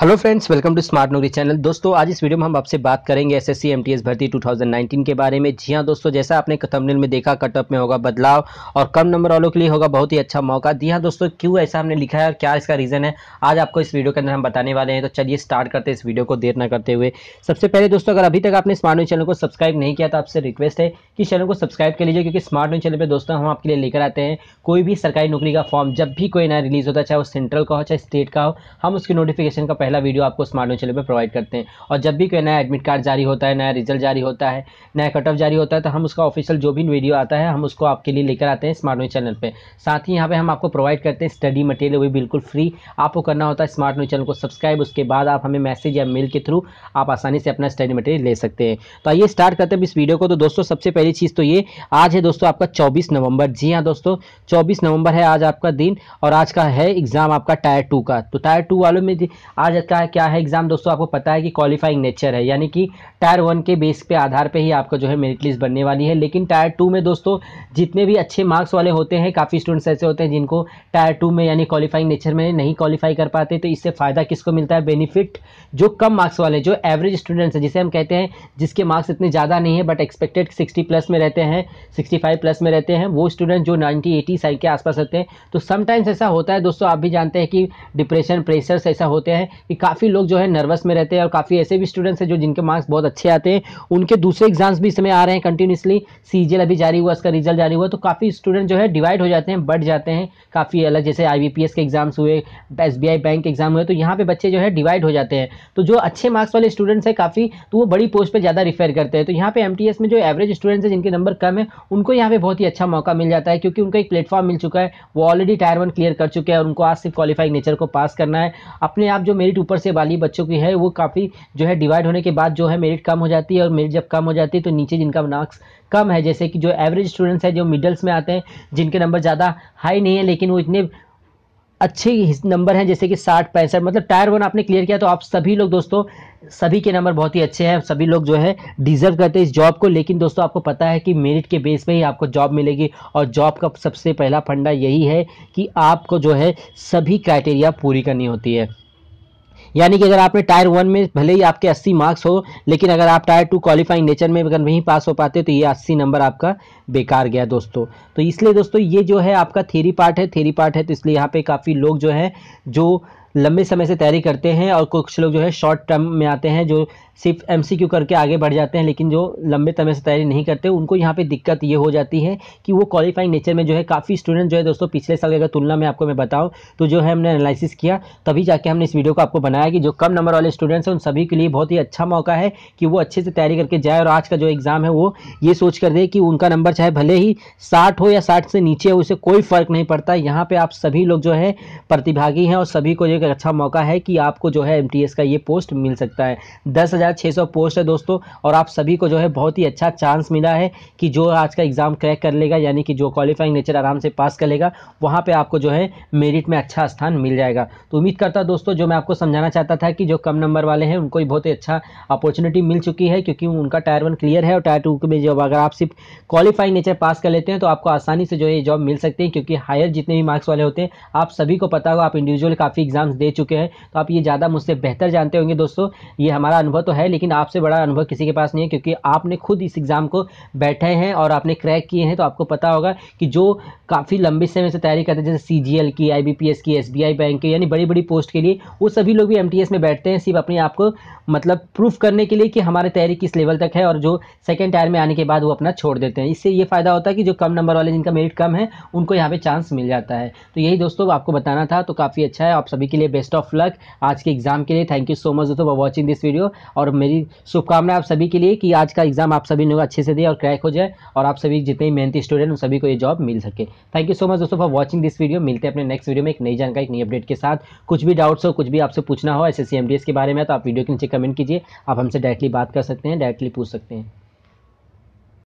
hello friends welcome to smart Naukri channel दोस्तों आज इस वीडियो में हम आपसे बात करेंगे एसएससी एमटीएस भर्ती 2019 के बारे में जी हाँ दोस्तों जैसा आपने कथमनिल में देखा कटअप में होगा बदलाव और कम नंबर वालों के लिए होगा बहुत ही अच्छा मौका जी हाँ दोस्तों क्यों ऐसा हमने लिखा है और क्या इसका रीज़न है आज आपको इस वीडियो के अंदर हम बताने वाले हैं तो चलिए स्टार्ट करते इस वीडियो को देर न करते हुए सबसे पहले दोस्तों अगर अभी तक आपने स्मार्ट न्यूज चैनल को सब्सक्राइब नहीं किया तो आपसे रिक्वेस्ट है कि चैनल को सब्सक्राइब कर लीजिए क्योंकि स्मार्ट न्यूज चैनल पर दोस्तों हम आपके लिए लेकर आते हैं कोई भी सरकारी नौकरी का फॉर्म जब भी कोई नया रिलीज़ होता है चाहे वो सेंट्रल का हो चाहे स्टेट का हो हम उसकी नोटिफिकेशन का पहला वीडियो आपको स्मार्ट न्यूज चैनल पर प्रोवाइड करते हैं और जब भी कोई नया एडमिट कार्ड जारी होता है नया रिजल्ट जारी होता है नया कट ऑफ जारी होता है तो हम उसका ऑफिशियल जो भी वीडियो आता है हम उसको आपके लिए लेकर आते हैं स्मार्ट न्यूज चैनल पर साथ ही यहाँ पर हम आपको प्रोवाइड करते हैं स्टडी मटेरियल वो भी बिल्कुल फ्री आपको करना होता है स्मार्ट न्यूज चैनल को सब्सक्राइब उसके बाद आप हमें मैसेज या मेल के थ्रू आप आसानी से अपना स्टडी मटेरियल ले सकते हैं तो आइए स्टार्ट करते हैं इस वीडियो को तो दोस्तों सबसे पहली चीज़ तो ये आज है दोस्तों आपका चौबीस नवंबर जी हाँ दोस्तों चौबीस नवंबर है आज आपका दिन और आज का है एग्ज़ाम आपका टायर टू का तो टायर टू वालों में आज आज का क्या है एग्जाम दोस्तों आपको पता है कि क्वालिफाइंग नेचर है यानी कि टायर वन के बेस पे आधार पे ही आपका जो है मेरिट लिस्ट बनने वाली है लेकिन टायर टू में दोस्तों जितने भी अच्छे मार्क्स वाले होते हैं काफ़ी स्टूडेंट्स ऐसे होते हैं जिनको टायर टू में यानी क्वालिफाइंग नेचर में नहीं क्वालिफाई कर पाते तो इससे फ़ायदा किसको मिलता है बेनिफिट जो कम मार्क्स वाले जो एवरेज स्टूडेंट्स हैं जिसे हम कहते हैं जिसके मार्क्स इतने ज़्यादा नहीं है बट एक्सपेक्टेड सिक्सटी प्लस में रहते हैं सिक्सटी फाइव प्लस में रहते हैं वो स्टूडेंट जो नाइन्टी एटी साइड के आसपास रहते हैं तो समटाइम्स ऐसा होता है दोस्तों आप भी जानते हैं कि डिप्रेशन प्रेशर्स ऐसा होते हैं कि काफ़ी लोग जो है नर्वस में रहते हैं और काफ़ी ऐसे भी स्टूडेंट्स हैं जो जिनके मार्क्स बहुत अच्छे आते हैं उनके दूसरे एग्जाम्स भी इस समय आ रहे हैं कंटिन्यूसली सी अभी जारी हुआ उसका रिजल्ट जारी हुआ तो काफ़ी स्टूडेंट जो है डिवाइड हो जाते हैं बढ़ जाते हैं काफ़ी अलग जैसे आई के एग्जाम्स हुए एस बैंक के एग्जाम हुए तो यहाँ पर बच्चे जो है डिवाइड हो जाते हैं तो जो अच्छे मार्क्स वाले स्टूडेंट्स हैं काफ़ी तो वो बड़ी पोस्ट पर ज़्यादा रिफेयर करते हैं तो यहाँ पर एम में जो एवरेज स्टूडेंट्स हैं जिनके नंबर कम है उनको यहाँ पर बहुत ही अच्छा मौका मिल जाता है क्योंकि उनका एक प्लेटफॉर्म मिल चुका है वो ऑलरेडी टायर वन क्लियर कर चुके हैं और उनको आज सिर्फ क्वालिफाइंग नेचर को पास करना है अपने आप जो मेरी मेरिट ऊपर से वाली बच्चों की है वो काफ़ी जो है डिवाइड होने के बाद जो है मेरिट कम हो जाती है और मेरिट जब कम हो जाती है तो नीचे जिनका मार्क्स कम है जैसे कि जो एवरेज स्टूडेंट्स है जो मिडल्स में आते हैं जिनके नंबर ज़्यादा हाई नहीं है लेकिन वो इतने अच्छे नंबर हैं जैसे कि साठ पैंसठ मतलब टायर वन आपने क्लियर किया तो आप सभी लोग दोस्तों सभी के नंबर बहुत ही अच्छे हैं सभी लोग जो है डिजर्व करते हैं इस जॉब को लेकिन दोस्तों आपको पता है कि मेरिट के बेस में ही आपको जॉब मिलेगी और जॉब का सबसे पहला फंडा यही है कि आपको जो है सभी क्राइटेरिया पूरी करनी होती है यानी कि अगर आपने टायर वन में भले ही आपके 80 मार्क्स हो लेकिन अगर आप टायर टू क्वालिफाइंग नेचर में अगर नहीं पास हो पाते तो ये 80 नंबर आपका बेकार गया दोस्तों तो इसलिए दोस्तों ये जो है आपका थेरी पार्ट है थेरी पार्ट है तो इसलिए यहाँ पे काफ़ी लोग जो है जो लंबे समय से तैयारी करते हैं और कुछ लोग जो है शॉर्ट टर्म में आते हैं जो सिर्फ एम करके आगे बढ़ जाते हैं लेकिन जो लंबे समय से तैयारी नहीं करते उनको यहाँ पे दिक्कत ये हो जाती है कि वो क्वालिफाइंग नेचर में जो है काफ़ी स्टूडेंट जो है दोस्तों पिछले साल की अगर तुलना में आपको मैं बताऊँ तो जो है हमने एनालिसिस किया तभी जाके हमने इस वीडियो को आपको बनाया कि जो कम नंबर वाले स्टूडेंट्स हैं उन सभी के लिए बहुत ही अच्छा मौका है कि वो अच्छे से तैयारी करके जाए और आज का जो एग्ज़ाम है वो ये सोच कर दे कि उनका नंबर चाहे भले ही साठ हो या साठ से नीचे हो उसे कोई फ़र्क नहीं पड़ता यहाँ पर आप सभी लोग जो है प्रतिभागी हैं और सभी को जो एक अच्छा मौका है कि आपको जो है एम का ये पोस्ट मिल सकता है दस पोस्ट है दोस्तों और आप सभी को जो है बहुत ही अच्छा चांस मिला है कि जो आज का एग्ज़ाम क्रैक कर लेगा यानी कि जो क्वालिफाइंग नेचर आराम से पास कर लेगा वहाँ पर आपको जो है मेरिट में अच्छा स्थान मिल जाएगा तो उम्मीद करता दोस्तों जो मैं आपको समझाना चाहता था कि जो कम नंबर वाले हैं उनको भी बहुत ही अच्छा अपॉर्चुनिटी मिल चुकी है क्योंकि उनका टायर वन क्लियर है और टायर टू में जब अगर आप सिर्फ क्वालिफाइंग नेचर पास कर लेते हैं तो आपको आसानी से जो है जॉब मिल सकती है क्योंकि हायर जितने भी मार्क्स वाले होते हैं आप सभी को पता होगा आप इंडिविजुअल काफ़ी एग्जाम एग्जाम्स दे चुके हैं तो आप ये ज़्यादा मुझसे बेहतर जानते होंगे दोस्तों ये हमारा अनुभव तो है लेकिन आपसे बड़ा अनुभव किसी के पास नहीं है क्योंकि आपने खुद इस एग्ज़ाम को बैठे हैं और आपने क्रैक किए हैं तो आपको पता होगा कि जो काफ़ी लंबे समय से तैयारी करते हैं जैसे सी की आई की एस बैंक की यानी बड़ी बड़ी पोस्ट के लिए वो सभी लोग भी एम में बैठते हैं सिर्फ अपने आप को मतलब प्रूफ करने के लिए कि हमारी तैयारी किस लेवल तक है और जो सेकेंड टायर में आने के बाद वो अपना छोड़ देते हैं इससे ये फ़ायदा होता है कि जो कम नंबर वाले जिनका मेरिट कम है उनको यहाँ पे चांस मिल जाता है तो यही दोस्तों आपको बताना था तो काफ़ी अच्छा है आप सभी के लिए लिए बेस्ट ऑफ लक आज के एग्ज़ाम के लिए थैंक यू सो मच दोस्तों फॉर वॉचिंग दिस वीडियो और मेरी शुभकामनाएं आप सभी के लिए कि आज का एग्ज़ाम आप सभी लोग अच्छे से दें और क्रैक हो जाए और आप सभी जितने मेहनती स्टूडेंट उन सभी को ये जॉब मिल सके थैंक यू सो मच दोस्तों फॉर वॉचिंग दिस वीडियो मिलते हैं अपने नेक्स्ट वीडियो में एक नई जानकारी एक नई अपडेट के साथ कुछ भी डाउट्स हो कुछ भी आपसे पूछना हो एस एस के बारे में तो आप वीडियो के नीचे कमेंट कीजिए आप हमसे डायरेक्टली बात कर सकते हैं डायरेक्टली पूछ सकते हैं